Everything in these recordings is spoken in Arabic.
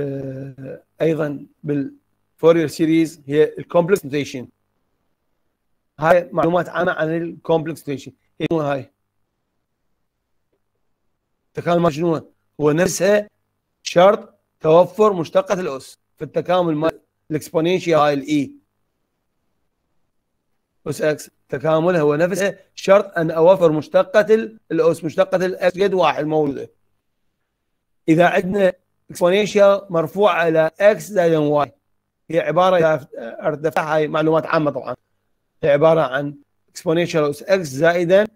آه، ايضا بالفورير سيريز هي الكومبلكس نوتيشن هاي معلومات عامه عن الكومبلكس نوتيشن شنو هاي التكامل شنو هو نفسها شرط توفر مشتقه الاس في التكامل مال الاكسبونينشال هاي الاي e. اس اكس تكاملها هو نفسه شرط ان اوفر مشتقه الاس مشتقه الاس جد واحد موجوده اذا عندنا اكسبونينشال مرفوع على اكس زائد واي هي عباره عن ارتفاع هاي معلومات عامه طبعا هي عباره عن اكسبونينشال اوس اكس زائدا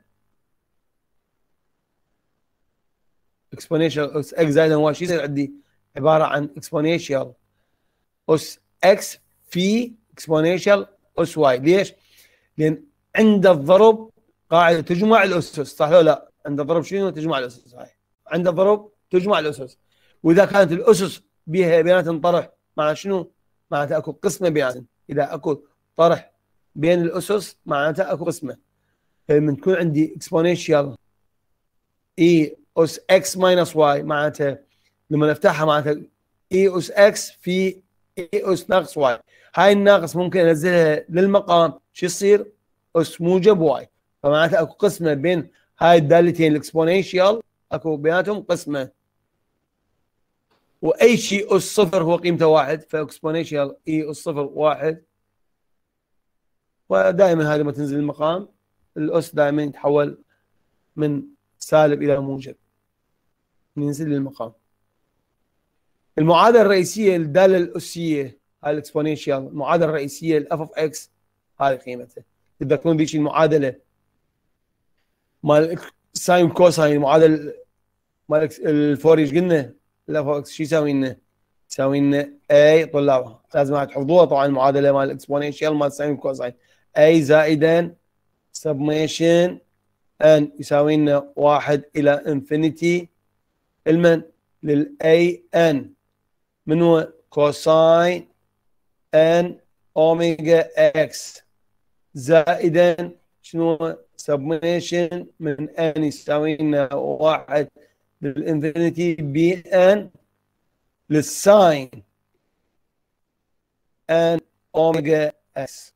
اكسبونينشال اس اكس زائدا واي شو يصير عندي عباره عن اكسبونينشال اس اكس في اكسبونينشال اس واي ليش؟ لان عند الضرب قاعده تجمع الاسس صح ولا لا؟ عند الضرب شنو تجمع الاسس هاي عند الضرب تجمع الاسس واذا كانت الاسس بها بيانات طرح مع شنو؟ معناتها اكو قسمه بيانات اذا اكو طرح بين الاسس معناتها اكو قسمه من تكون عندي اكسبونشال اي اس اكس ماينس واي معناتها لما نفتحها معناتها اي اس اكس في اي e اس ناقص واي هاي الناقص ممكن انزلها للمقام شو يصير؟ اس موجب واي فمعناتها اكو قسمه بين هاي الدالتين الاكسبونشال اكو بيناتهم قسمه واي شيء اس صفر هو قيمته واحد فاكسبونشال اي e اس صفر واحد ودائما هذه ما تنزل المقام الاس دائما يتحول من سالب الى موجب ينزل للمقام المعادله الرئيسيه الداله الاسيه هاي الاكسبونشال المعادله الرئيسيه الاف اوف اكس هاي قيمته تتذكرون ذيك المعادله مال ساين كوساين المعادله مال الفوريج قلنا لا فوق شو يسوي لنا؟ يسوي لنا اي طلاب لازم تحفظوها طبعا المعادله مال الاكسبونشال مال ساين كوساين اي زائدا سبميشن ان يساوي لنا 1 الى انفينيتي المن للاي ان من هو كوساين ان اوميجا اكس زائدا شنو سبميشن من ان يساوي لنا 1 للانفينيتي ان للساين ان اوميجا اس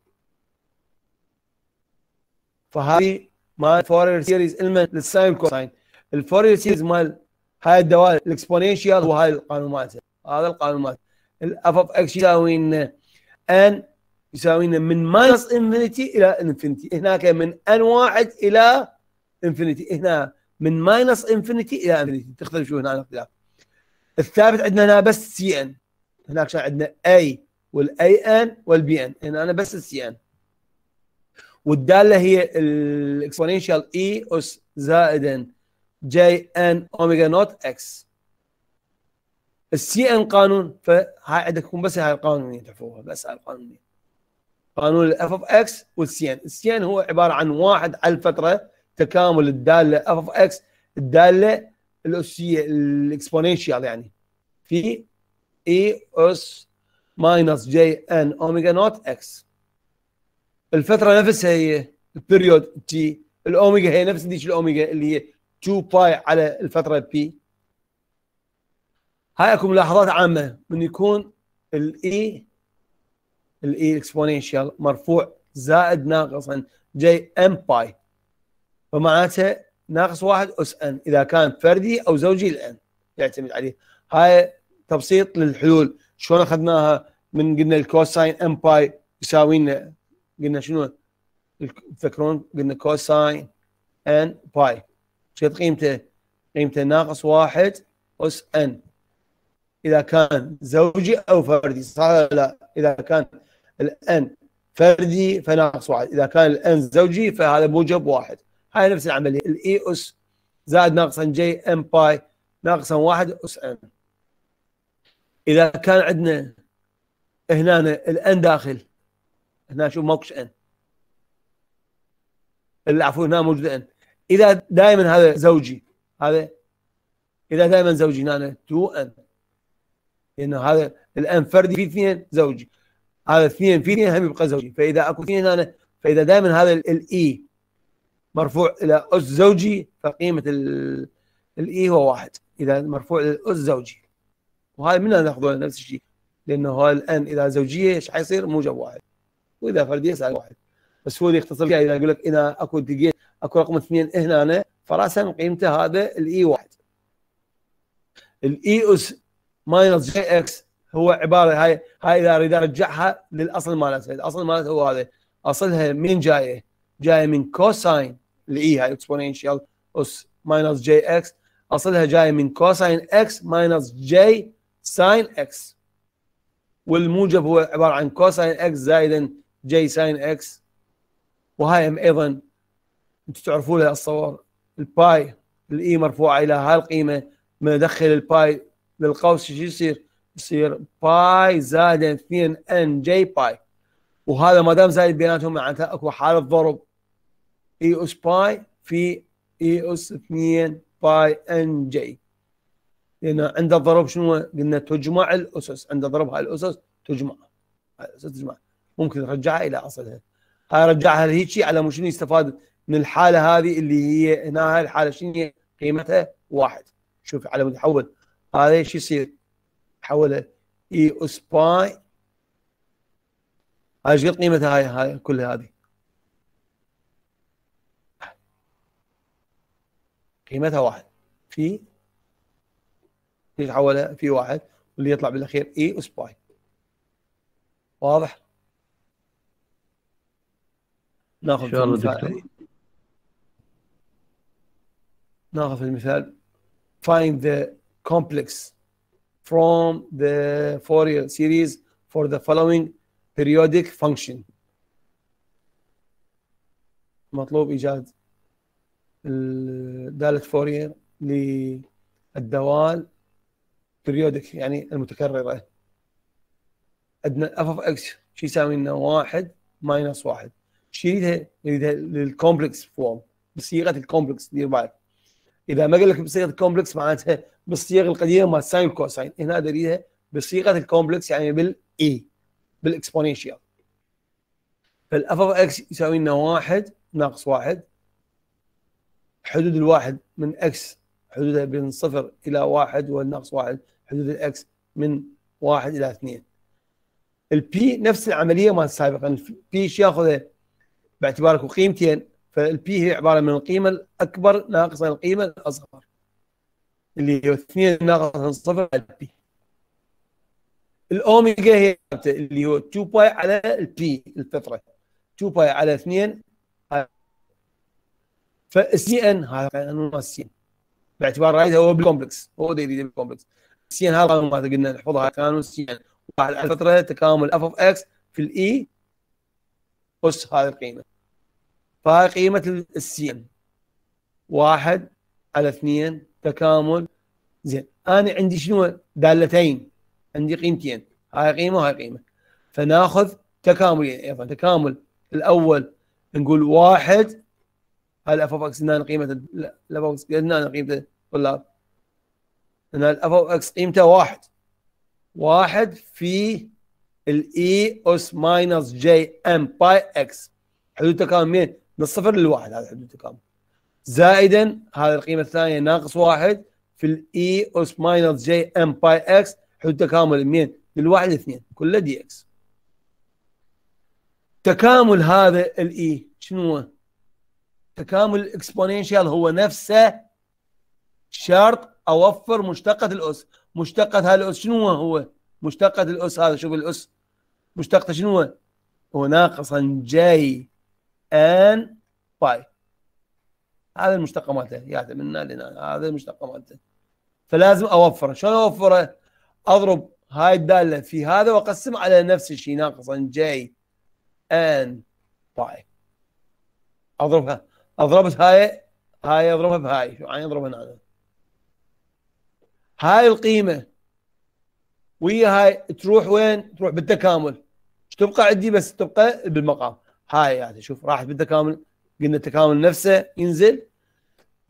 فهذه مال فورير سيريز المن للساين كوساين الفورير سيريز مال هاي الدوال الاكسبوننشال وهاي القانون مالته هذا القانون مالته الاف اوف اكس يساوي لنا ان يساوي لنا من ماينس انفينيتي الى انفينيتي هناك من ان واحد الى انفينيتي هنا من ماينس انفينيتي الى انفينيتي تختلف شو هنا الاختلاف الثابت عندنا هنا بس سي ان هناك عندنا اي والاي ان والبي ان هنا انا بس السي ان والداله هي الاكسبوننشال اي e اس زائد جي ان اوميجا نوت اكس السي ان قانون فهاي عندكم بس هاي القانونيه تعرفوها بس هاي القانونيه قانون الاف اوف اكس والسي ان السي ان هو عباره عن واحد على الفتره تكامل الداله اف اوف اكس الداله الاسيه الاكسبوننشال يعني في اي اس ماينس جي ان اوميجا نوت اكس الفتره نفسها هي البريود تي الاوميجا هي نفس ديش الاوميجا اللي هي 2 باي على الفتره بي هاي اكو ملاحظات عامه من يكون الاي e، الاي e اكسبوننشال مرفوع زائد ناقصا جي ام باي فمعناته ناقص واحد اس ان اذا كان فردي او زوجي الان يعتمد عليه هاي تبسيط للحلول شلون اخذناها من قلنا الكوساين ام باي يساوي لنا قلنا شنو تذكرون قلنا كوساين ان باي شقد قيمته؟ قيمته ناقص واحد اس ان اذا كان زوجي او فردي صح ولا لا؟ اذا كان الان فردي فناقص واحد اذا كان الان زوجي فهذا موجب واحد هاي نفس العمليه الاي e اس زائد ناقصا جي ام باي ناقصا واحد اس ان اذا كان عندنا هنا الان داخل هنا شوف ماكوش ان العفو هنا موجود ان اذا دائما هذا زوجي هذا اذا دائما زوجي هنا 2 ان لانه هذا الان فردي في اثنين زوجي هذا اثنين في اثنين هم يبقى زوجي فاذا اكو اثنين هنا فاذا دائما هذا الاي e مرفوع الى اس زوجي فقيمه الاي e هو واحد اذا مرفوع الى اس زوجي وهذا من ناخذه نفس الشيء لانه هو الان اذا زوجيه ايش حيصير موجب واحد واذا فرديه يسال واحد بس هو اللي يختصر فيها اذا يقول لك اذا اكو دقيت اكو رقم اثنين هنا أنا فراسا قيمته هذا الاي e واحد الاي e اس ماينس جي اكس هو عباره هاي هاي اذا اريد ارجعها للاصل مالتها الاصل مالتها هو هذا اصلها من جايه؟ جايه من كوساين e، هاي اكسبوننشال اس ماينس جي اكس اصلها جايه من كوساين اكس ماينس جي ساين اكس والموجب هو عباره عن كوساين اكس زائدا جي ساين اكس وهاي ايضا انتم تعرفوا لها الصور الباي الاي e مرفوعه الى هاي القيمه من ادخل الباي للقوس شو يصير؟ يصير باي زائد 2 ان جي باي وهذا ما دام زايد بيناتهم معناتها اكو حاله ضرب اي اس باي في اي اس 2 باي ان جي لان عند الضرب شنو قلنا تجمع الاسس عند الضرب هاي الاسس تجمع الاسس تجمع ممكن ترجعها الى اصلها هاي رجعها لهيك على مو شنو يستفاد من الحاله هذه اللي هي هنا هاي الحاله شنو هي قيمتها واحد شوف على تحول هذا ايش يصير حولها اي اس باي هاي ايش قيمتها هاي هاي كل هذه قيمتها واحد في يتحول في واحد واللي يطلع بالاخير اي اس باي واضح؟ ناخذ المثال ناخذ المثال find the complex from the Fourier series for the following periodic function مطلوب ايجاد داله فورير للدوال بريودك يعني المتكرره عندنا اف اوف اكس شو يساوي لنا 1 ماينس 1 شو يريدها؟ يريدها للكومبلكس فورم بصيغه الكومبلكس دير بالك اذا ما قال لك بصيغه الكومبلكس معناتها بالصيغه القديمه مال ساين والكوساين هنا اريدها بصيغه الكومبلكس يعني بالاي e، بالاكسبونينشال فالاف اوف اكس يساوي لنا 1 ناقص 1 حدود الواحد من اكس حدودها بين صفر الى واحد والناقص واحد حدود الاكس من واحد الى اثنين البي نفس العمليه مال سابقا يعني البي ايش ياخذه باعتبارك قيمتين فالبي هي عباره من القيمه الاكبر ناقصا القيمه الاصغر اللي هي 2 ناقص صفر البي الاوميجا هي اللي هو 2 باي على البي الفتره 2 باي على 2 فالسي ان هذا قانون السي ان باعتبار رايد هو بالكومبلكس هو دا يريد بالكومبلكس السي ان هذا القانون قلنا نحفظها قانون السي ان وبعد فتره تكامل اف اوف اكس في الاي اس e، هذه القيمه فهاي قيمه السي ان واحد على اثنين تكامل زين انا عندي شنو دالتين عندي قيمتين هاي قيمه وهاي قيمه فناخذ تكاملين ايضا تكامل الاول نقول واحد هل اف اكس هنا قيمه لا الاف اكس هنا قيمه الطلاب هنا الاف اكس قيمته واحد واحد في الاي e اس ماينس جي ام باي اكس حدود تكامل من الصفر للواحد هذا حدود تكامل زائدا هذه القيمه الثانيه ناقص واحد في الاي e اس ماينس جي ام باي اكس حدود تكامل من للواحد لاثنين كله دي اكس تكامل هذا الاي e شنو هو؟ تكامل الاكسبوننشال هو نفسه شرط اوفر مشتقة الاس مشتقة هذا الاس شنو هو مشتقة الاس هذا شوف الاس مشتقة شنو هو هو ناقصا جي ان باي هذا المشتقة مالته يعني من لنا هذا المشتقة مالته فلازم اوفره شلون اوفره اضرب هاي الدالة في هذا واقسم على نفس الشيء ناقصا جي ان باي اضربها اضربت هاي هاي اضربها بهاي شو عين اضربها هنا هاي القيمه ويا هاي تروح وين؟ تروح بالتكامل تبقى عندي بس تبقى بالمقام هاي يعني شوف راحت بالتكامل قلنا التكامل نفسه ينزل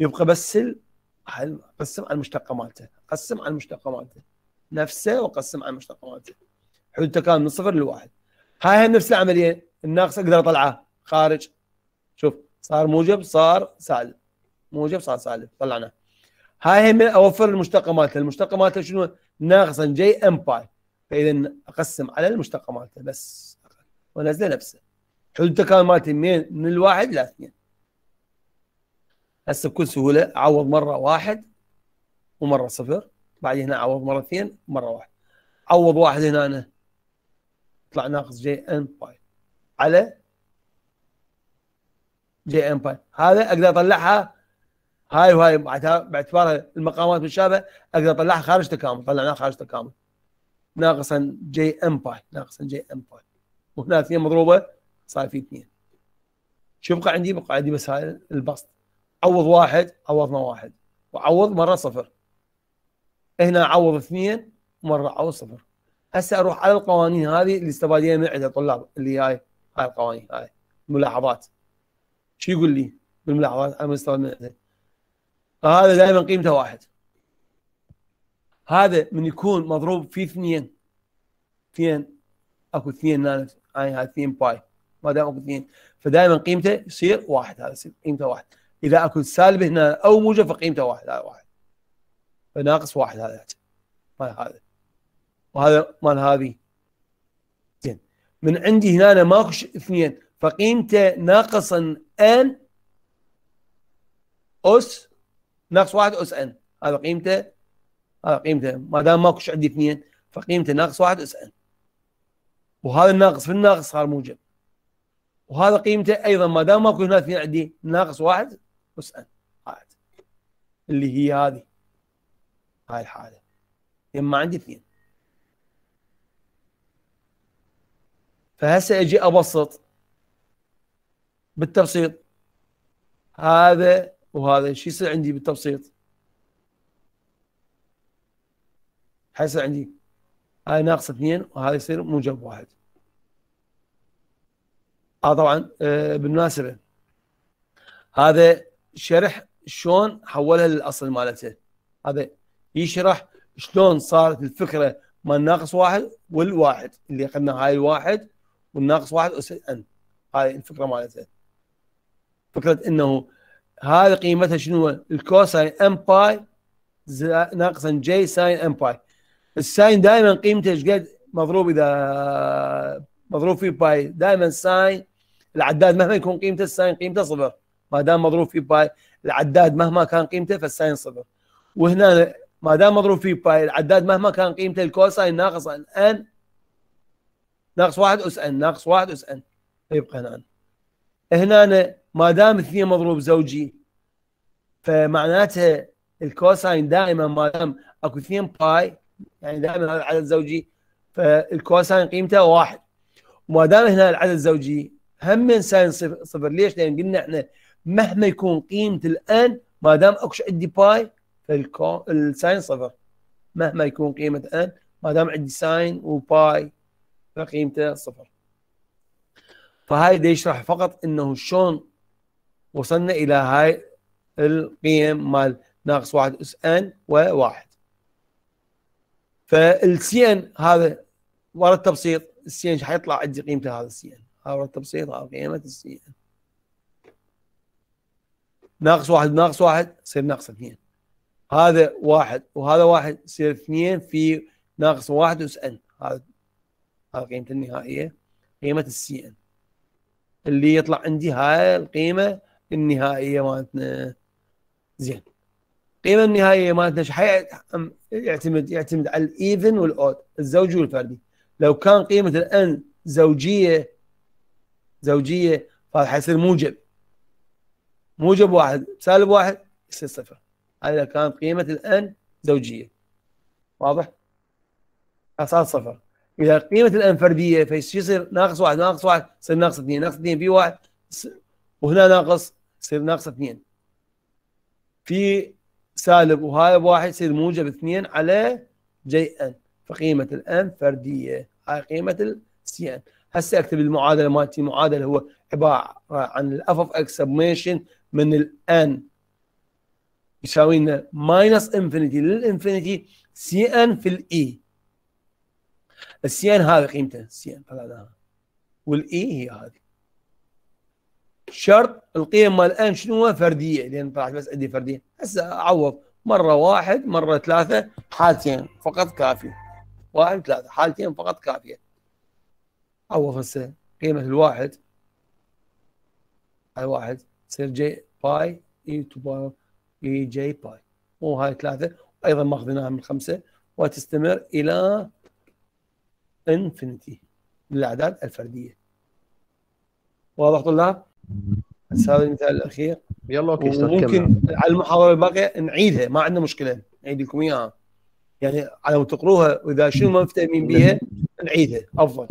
يبقى بس ال... قسم على المشتقه مالته قسم على المشتقه مالته نفسه وقسم على المشتقه مالته حدود التكامل من صفر لواحد هاي نفس العمليه الناقص اقدر اطلعه خارج شوف صار موجب صار سالب موجب صار سالب طلعناه هاي هي من اوفر المشتقه مالته المشتقه مالته شنو ناقصا جي ام باي فاذا اقسم على المشتقه مالته بس وانزله نفسه حلو التكامل مالته من, من الواحد لاثنين هسه بكل سهوله اعوض مره واحد ومره صفر بعد هنا اعوض مره اثنين ومره واحد عوض واحد هنا أنا. طلع ناقص جي ان باي على جي ام باي هذا اقدر اطلعها هاي وهاي باعتبارها المقامات بالشابة اقدر اطلعها خارج تكامل طلعناها خارج تكامل ناقصا جي ام باي ناقصا جي ام باي وهنا اثنين مضروبه صار في اثنين شو يبقى عندي؟ بقى عندي بس هاي البسط عوض واحد عوضنا واحد وعوض مره صفر هنا عوض اثنين مره عوض صفر هسه اروح على القوانين هذه اللي استفادينا من عندها الطلاب اللي هاي هاي القوانين هاي الملاحظات شو يقول لي بالملاحظات على مستوى المعده فهذا دائما قيمته واحد هذا من يكون مضروب في اثنين اثنين اكو اثنين نانت عين هاي اثنين باي ما دام اكو اثنين فدائما قيمته يصير واحد هذا يصير قيمته واحد اذا اكو سالب هنا او موجب فقيمته واحد هذا واحد فناقص واحد هذا مال هذا وهذا مال هذه زين من عندي هنا ماكو اثنين فقيمته ناقصا ان اس ناقص واحد اس ان هذا قيمته هذا قيمته ما دام ماكو عندي اثنين فقيمته ناقص واحد اس ان وهذا الناقص في الناقص صار موجب وهذا قيمته ايضا ما دام ماكو هنا اثنين عندي ناقص واحد اس ان اللي هي هذه هاي الحاله يما عندي اثنين فهسه اجي ابسط بالتبسيط هذا وهذا شو يصير عندي بالتبسيط حيصير عندي هاي ناقص اثنين وهذا يصير موجب واحد اه طبعا آه بالمناسبه هذا شرح شلون حولها للاصل مالته هذا يشرح شلون صارت الفكره مال ناقص واحد والواحد اللي اخذنا هاي الواحد والناقص واحد اس ان هاي الفكره مالته فكره انه هذه قيمتها شنو الكوساين ام باي ناقصا جي ساين ام باي الساين دائما قيمته ايش قد مضروب اذا مضروب فيه باي دائما ساين العداد مهما يكون قيمته الساين قيمته صفر ما دام مضروب فيه باي العداد مهما كان قيمته فالساين صفر وهنا ما دام مضروب فيه باي العداد مهما كان قيمته الكوساين ناقص ان ناقص واحد اس ان ناقص واحد اس ان فيبقى هنا هنا أنا ما دام اثنين مضروب زوجي فمعناتها الكوساين دائما ما دام اكو اثنين باي يعني دائما هذا العدد زوجي فالكوساين قيمته واحد وما دام هنا العدد زوجي هم من ساين صفر, صفر ليش؟ لان قلنا احنا مهما يكون قيمه الان ما دام اكو عندي باي فالساين صفر مهما يكون قيمه الان ما دام عندي ساين وباي فقيمته صفر فهاي دي يشرح فقط انه شلون وصلنا الى هاي القيم مال ناقص واحد اس ان وواحد فالسي ان هذا ورا التبسيط السي ان حيطلع عندي قيمته هذا السي ان هذا ورا التبسيط هذا قيمه السي ان ناقص واحد ناقص واحد يصير ناقص اثنين هذا واحد وهذا واحد يصير اثنين في ناقص واحد اس ان هذا هذا قيمته النهائيه قيمه السي ان اللي يطلع عندي هاي القيمه النهائيه مالتنا زين القيمه النهائيه مالتنا ايش يعتمد يعتمد على الايفن والاود الزوجي والفردي لو كان قيمه الان زوجيه زوجيه فهذا حيصير موجب موجب واحد سالب واحد يصير صفر هذا كان كانت قيمه الان زوجيه واضح؟ اساس صفر اذا قيمه الان فرديه فيصير ناقص واحد ناقص واحد يصير ناقص اثنين ناقص اثنين في واحد وهنا ناقص يصير ناقص اثنين في سالب وهذا بواحد يصير موجب اثنين على جي ان فقيمه الان فرديه هاي قيمه السي ان هسه اكتب المعادله مالتي معادله هو عباره عن الاف اوف اكس سبميشن من الان يساوي لنا ماينس انفينيتي للانفينيتي سي ان في الاي e. السين هذه قيمته السين طلعناها والاي هي هذه شرط القيم مال ان شنو هو فرديه لان طلعت بس عندي فرديه هسه اعوض مره واحد مره ثلاثه حالتين فقط كافيه واحد ثلاثه حالتين فقط كافيه عوض هسه قيمه الواحد على واحد تصير جي باي اي تو باي اي جي باي مو هاي ثلاثه ايضا ماخذناها من خمسه وتستمر الى انفينيتي للأعداد الفردية واضح طلاب؟ بس هذا المثال الأخير يلا أوكي ممكن على المحاضرة الباقية نعيدها ما عندنا مشكلة نعيد لكم إياها يعني على ما تقروها وإذا شنو ما مفتهمين بيها نعيدها أفضل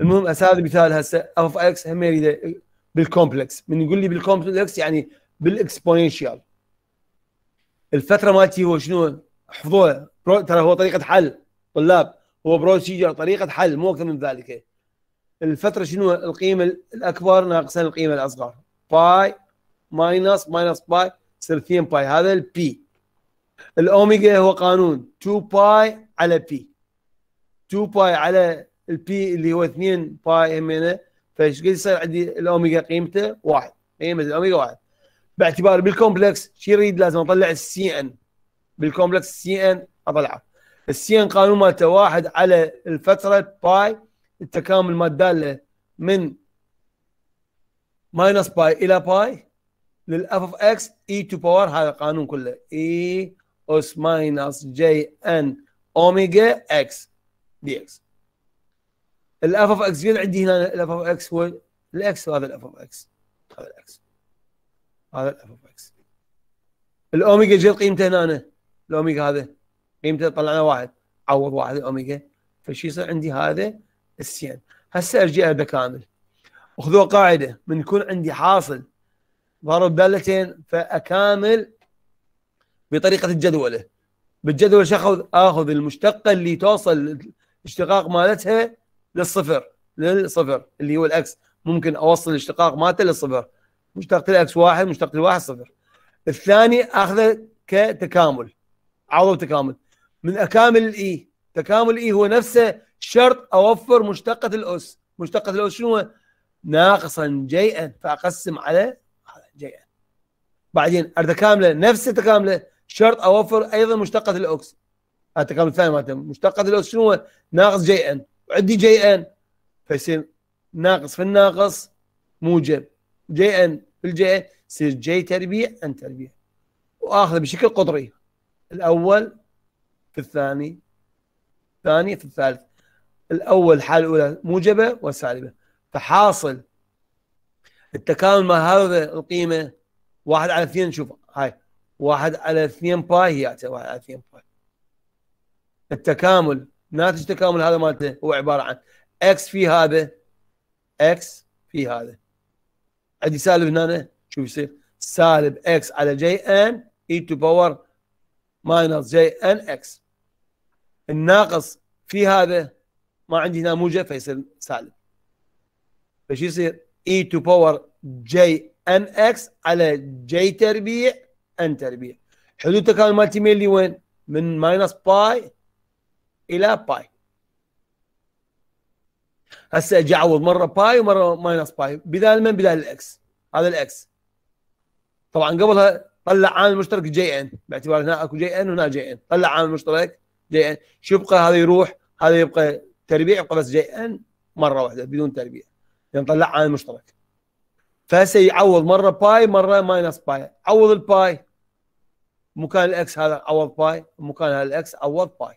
المهم هسه هذا مثال هسه اف اكس هم يريد بالكومبلكس من يقول لي بالكومبلكس يعني بالاكسبوننشال الفتره مالتي هو شنو احفظوها ترى هو طريقه حل طلاب هو بروسيجر طريقه حل مو اكثر من ذلك الفتره شنو القيمه الاكبر ناقصا القيمه الاصغر باي ماينس ماينس باي يصير 2 باي هذا البي الاوميجا هو قانون 2 باي على بي 2 باي على البي اللي هو 2 باي همينه فايش قد يصير عندي الاوميجا قيمته واحد قيمه الاوميجا واحد باعتبار بالكومبلكس شو يريد لازم اطلع السي ان بالكومبلكس السي ان اطلعه السين قانون مالته واحد على الفتره باي التكامل مال الداله من ماينس باي الى باي للاف اوف اكس اي تو باور هذا القانون كله اي e اس ماينس جي ان اوميجا اكس دي اكس الاف اوف اكس عندي هنا الاف اوف اكس هو الاكس وهذا الاف اوف اكس هذا الاكس هذا الاف اوف اكس الاوميجا جي قيمته هنا الاوميجا هذا قيمته طلعنا واحد عوض واحد الاوميجا فشي يصير عندي هذا السين هسه ارجع بكامل وخذوا قاعده من يكون عندي حاصل ضرب دالتين فاكامل بطريقه الجدوله بالجدول شو اخذ المشتقه اللي توصل الاشتقاق مالتها للصفر للصفر اللي هو الاكس ممكن اوصل الاشتقاق مالته للصفر مشتقة الاكس واحد مشتقة الواحد صفر الثاني اخذه كتكامل عوض تكامل من اكامل الاي تكامل الاي هو نفسه شرط اوفر مشتقه الاس مشتقه الاس شنو هو؟ ناقصا جيئا فاقسم على جيئا بعدين اردا كامله نفس التكامله شرط اوفر ايضا مشتقه الاكس التكامل الثاني مالته مشتقه الاكس شنو هو؟ ناقص جيئا عندي جيئا فيصير ناقص في الناقص موجب جي ان في الجي ان يصير جي تربيع ان تربيع واخذ بشكل قطري الاول في الثاني الثاني في الثالث الأول الحالة الأولى موجبة وسالبة فحاصل التكامل مع هذا القيمة واحد على اثنين شوف هاي واحد على اثنين باي هي واحد على اثنين باي التكامل ناتج تكامل هذا مالته هو عبارة عن اكس في هذا اكس في هذا عندي سالب هنا شو يصير سالب اكس على جي ان اي تو باور ماينس جي ان اكس الناقص في هذا ما عندي هنا موجب فيصير سالب فشو يصير اي تو باور جي ان اكس على جي تربيع ان تربيع حدود تكامل مالتي ميلي وين؟ من ماينس باي الى باي هسه اجي اعوض مره باي ومره ماينس باي بدال من بدال الاكس هذا الاكس طبعا قبلها طلع عامل مشترك جي ان باعتبار هنا اكو جي ان وهنا جي ان طلع عامل مشترك جي ان شو يبقى هذا يروح هذا يبقى تربيع يبقى بس جي ان مره واحده بدون تربيع لان يعني طلع عامل مشترك فهسه يعوض مره باي مره ماينس باي عوض الباي مكان الاكس هذا عوض باي مكان هذا الاكس عوض باي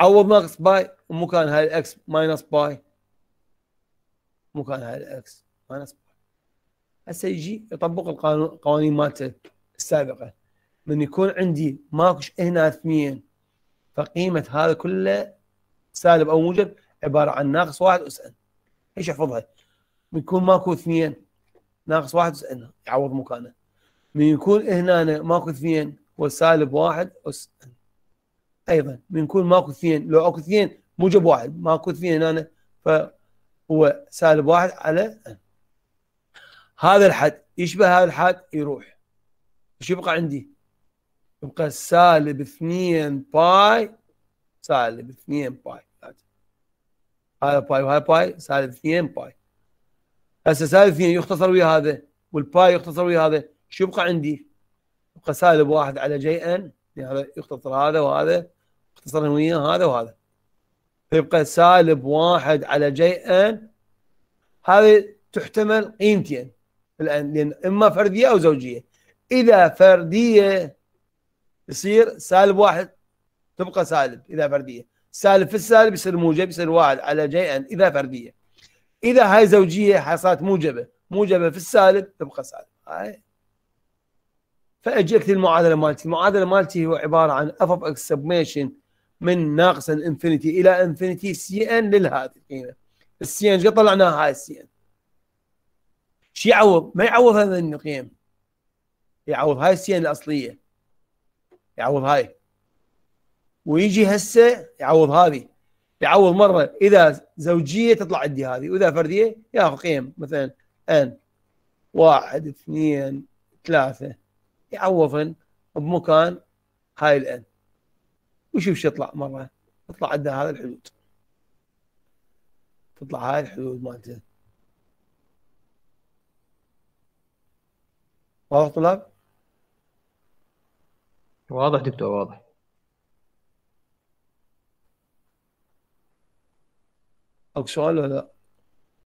عوض ناقص باي ومكان هاي الاكس ماينس باي مكان على الاكس ما نصبح هسه يجي يطبق القوانين مالته السابقه من يكون عندي ماكوش هنا اثنين فقيمه هذا كله سالب او موجب عباره عن ناقص واحد اس ان ايش احفظها؟ من يكون ماكو اثنين ناقص واحد اس ان يعوض مكانه من يكون هنا ماكو اثنين هو سالب واحد اس ان ايضا من يكون ماكو اثنين لو اكو اثنين موجب واحد ماكو اثنين هنا هو سالب واحد على هذا الحد يشبه هذا الحد يروح ايش يبقى عندي؟ يبقى سالب 2 باي سالب 2 باي هذا باي وهذا باي سالب 2 باي هسه سالب 2 يختصر ويا هذا والباي يختصر ويا هذا شو يبقى عندي؟ يبقى سالب واحد على جي ان يعني هذا يختصر هذا وهذا يختصر ويا هذا وهذا يبقى سالب واحد على جي ان هذه تحتمل قيمتين الان لان اما فرديه او زوجيه اذا فرديه يصير سالب واحد تبقى سالب اذا فرديه سالب في السالب يصير موجب يصير واحد على جي ان اذا فرديه اذا هاي زوجيه حصلت موجبه موجبه في السالب تبقى سالب هاي فاجي اكتب المعادله مالتي المعادله مالتي هو عباره عن اف اوف اكس سبميشن من ناقص انفينيتي الى انفينيتي سي ان للهذه القيمه السي ان طلعناها هاي السي ان شو يعوض؟ ما يعوض هذا القيم يعوض هاي السي ان الاصليه يعوض هاي ويجي هسه يعوض هذه يعوض مره اذا زوجيه تطلع عندي هذه واذا فرديه ياخذ قيم مثلا ان واحد اثنين ثلاثه يعوضن بمكان هاي الان وشوف شو يطلع مره تطلع عندنا هذا الحدود تطلع هاي الحدود مالته واضح طلاب؟ واضح دكتور واضح او سؤال ولا لا؟